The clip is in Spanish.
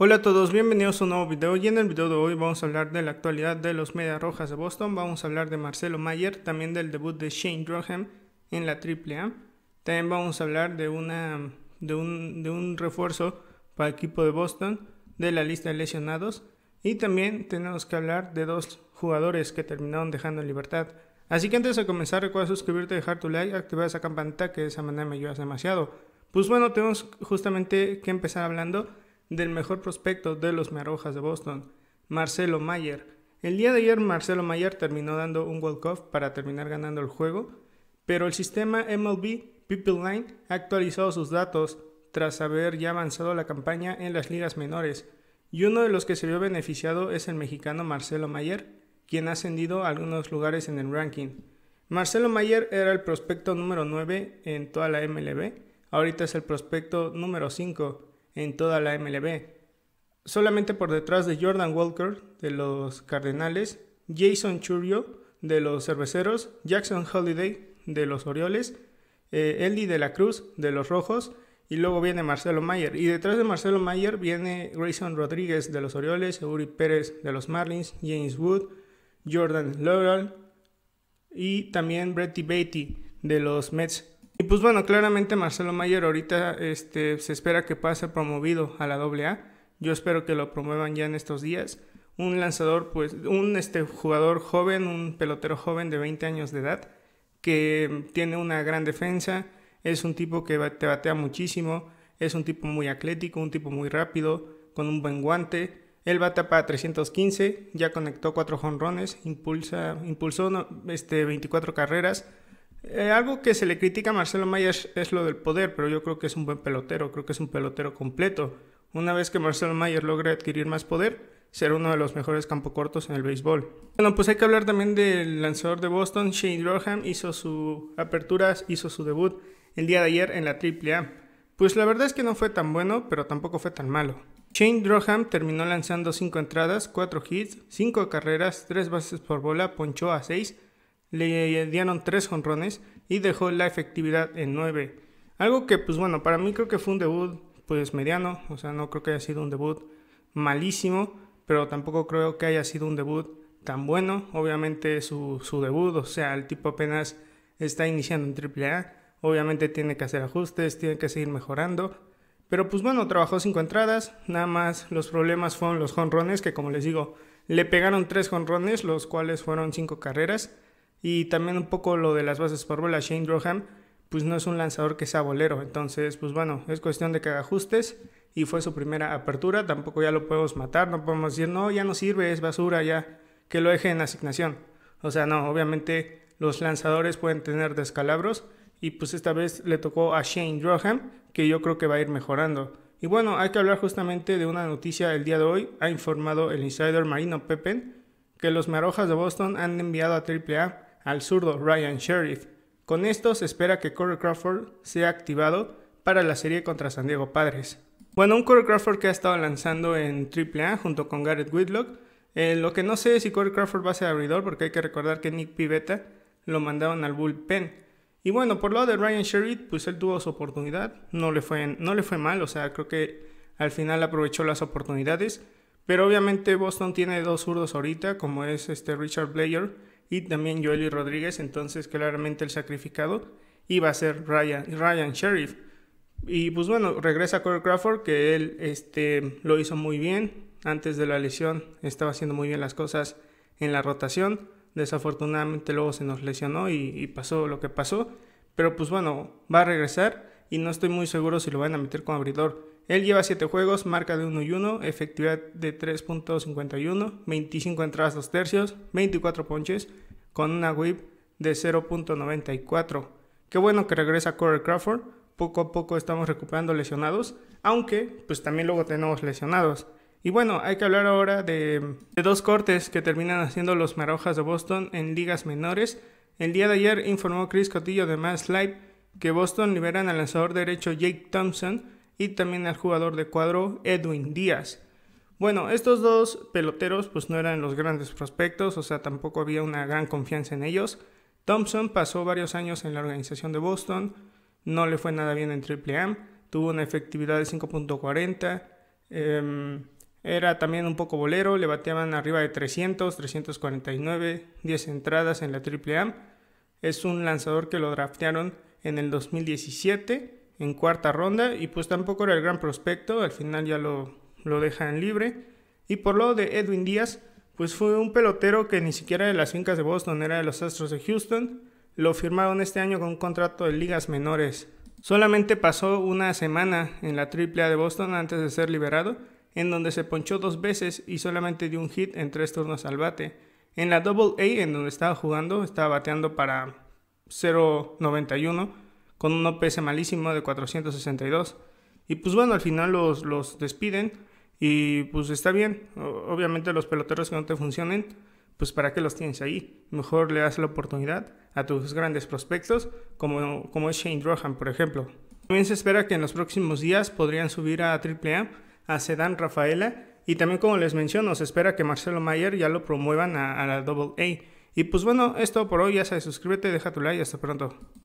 Hola a todos, bienvenidos a un nuevo video y en el video de hoy vamos a hablar de la actualidad de los Medias Rojas de Boston, vamos a hablar de Marcelo Mayer, también del debut de Shane Graham en la AAA, también vamos a hablar de, una, de, un, de un refuerzo para el equipo de Boston, de la lista de lesionados y también tenemos que hablar de dos jugadores que terminaron dejando en libertad. Así que antes de comenzar recuerda suscribirte, dejar tu like, activar esa campanita que de esa manera me ayudas demasiado. Pues bueno, tenemos justamente que empezar hablando del mejor prospecto de los Marojas de Boston, Marcelo Mayer. El día de ayer Marcelo Mayer terminó dando un walk-off para terminar ganando el juego, pero el sistema MLB People Line ha actualizado sus datos tras haber ya avanzado la campaña en las ligas menores, y uno de los que se vio beneficiado es el mexicano Marcelo Mayer, quien ha ascendido a algunos lugares en el ranking. Marcelo Mayer era el prospecto número 9 en toda la MLB, ahorita es el prospecto número 5 en toda la MLB. Solamente por detrás de Jordan Walker de los Cardenales, Jason Churio de los Cerveceros, Jackson Holiday de los Orioles, eh, de la Cruz de los Rojos y luego viene Marcelo Mayer. Y detrás de Marcelo Mayer viene Grayson Rodríguez de los Orioles, Uri Pérez de los Marlins, James Wood, Jordan Laurel y también Brett Beatty de los Mets y pues bueno, claramente Marcelo Mayer ahorita este, se espera que pase promovido a la AA. Yo espero que lo promuevan ya en estos días. Un lanzador, pues, un este, jugador joven, un pelotero joven de 20 años de edad, que tiene una gran defensa, es un tipo que te batea muchísimo, es un tipo muy atlético, un tipo muy rápido, con un buen guante. Él batea para 315, ya conectó 4 jonrones, impulsa, impulsó este, 24 carreras, eh, algo que se le critica a Marcelo Mayer es, lo del poder, pero yo creo que es un buen pelotero, creo que es un pelotero completo. Una vez que Marcelo Mayer logre adquirir más poder, será uno de los mejores campo cortos en el béisbol. Bueno, pues hay que hablar también del lanzador de Boston, Shane Droham hizo su apertura, hizo su debut el día de ayer en la AAA. Pues la verdad es que no fue tan bueno, pero tampoco fue tan malo. Shane Droham terminó lanzando 5 entradas, 4 hits, 5 carreras, 3 bases por bola, ponchó a 6 le dieron tres jonrones y dejó la efectividad en nueve Algo que, pues bueno, para mí creo que fue un debut pues mediano, o sea, no creo que haya sido un debut malísimo, pero tampoco creo que haya sido un debut tan bueno. Obviamente su, su debut, o sea, el tipo apenas está iniciando en AAA, obviamente tiene que hacer ajustes, tiene que seguir mejorando. Pero pues bueno, trabajó cinco entradas, nada más los problemas fueron los jonrones, que como les digo, le pegaron tres jonrones, los cuales fueron cinco carreras. Y también un poco lo de las bases por bola, Shane Rohan... pues no es un lanzador que sea bolero, entonces pues bueno, es cuestión de que haga ajustes y fue su primera apertura, tampoco ya lo podemos matar, no podemos decir, no, ya no sirve, es basura, ya que lo deje en asignación. O sea, no, obviamente los lanzadores pueden tener descalabros y pues esta vez le tocó a Shane Rohan... que yo creo que va a ir mejorando. Y bueno, hay que hablar justamente de una noticia el día de hoy, ha informado el insider Marino Pepen que los Marojas de Boston han enviado a AAA al zurdo Ryan Sheriff. Con esto se espera que Corey Crawford sea activado para la serie contra San Diego Padres. Bueno, un Corey Crawford que ha estado lanzando en AAA junto con Garrett Whitlock. Eh, lo que no sé es si Corey Crawford va a ser abridor porque hay que recordar que Nick Pivetta lo mandaron al bullpen. Y bueno, por lo de Ryan Sheriff, pues él tuvo su oportunidad, no le, fue, no le fue mal, o sea, creo que al final aprovechó las oportunidades. Pero obviamente Boston tiene dos zurdos ahorita, como es este Richard Blair y también Joely Rodríguez, entonces claramente el sacrificado iba a ser Ryan, Sheriff. Y pues bueno, regresa Corey Crawford, que él este, lo hizo muy bien antes de la lesión, estaba haciendo muy bien las cosas en la rotación. Desafortunadamente luego se nos lesionó y, pasó lo que pasó. Pero pues bueno, va a regresar y no estoy muy seguro si lo van a meter con abridor. Él lleva 7 juegos, marca de 1 y 1, efectividad de 3.51, 25 entradas 2 tercios, 24 ponches, con una whip de 0.94. Qué bueno que regresa Corey Crawford, poco a poco estamos recuperando lesionados, aunque pues también luego tenemos lesionados. Y bueno, hay que hablar ahora de, dos cortes que terminan haciendo los Marojas de Boston en ligas menores. El día de ayer informó Chris Cotillo de Mass Live que Boston liberan al lanzador derecho Jake Thompson y también al jugador de cuadro Edwin Díaz. Bueno, estos dos peloteros pues no eran los grandes prospectos, o sea, tampoco había una gran confianza en ellos. Thompson pasó varios años en la organización de Boston, no le fue nada bien en triple A tuvo una efectividad de 5.40, em, era también un poco bolero, le bateaban arriba de 300, 349, 10 entradas en la triple A Es un lanzador que lo draftearon en el 2017 en cuarta ronda y pues tampoco era el gran prospecto, al final ya lo, lo dejan libre. Y por lo de Edwin Díaz, pues fue un pelotero que ni siquiera de las fincas de Boston, era de los Astros de Houston. Lo firmaron este año con un contrato de ligas menores. Solamente pasó una semana en la AAA de Boston antes de ser liberado, en donde se ponchó dos veces y solamente dio un hit en tres turnos al bate. En la Double en donde estaba jugando, estaba bateando para 0.91 con un OPS malísimo de 462. Y pues bueno, al final los, los despiden y pues está bien. Obviamente los peloteros que no te funcionen, pues para qué los tienes ahí. Mejor le das la oportunidad a tus grandes prospectos, como, como es Shane Rohan, por ejemplo. También se espera que en los próximos días podrían subir a AAA a Sedan Rafaela y también como les menciono, se espera que Marcelo Mayer ya lo promuevan a, la Double Y pues bueno, esto por hoy. Ya sabes, suscríbete, deja tu like y hasta pronto.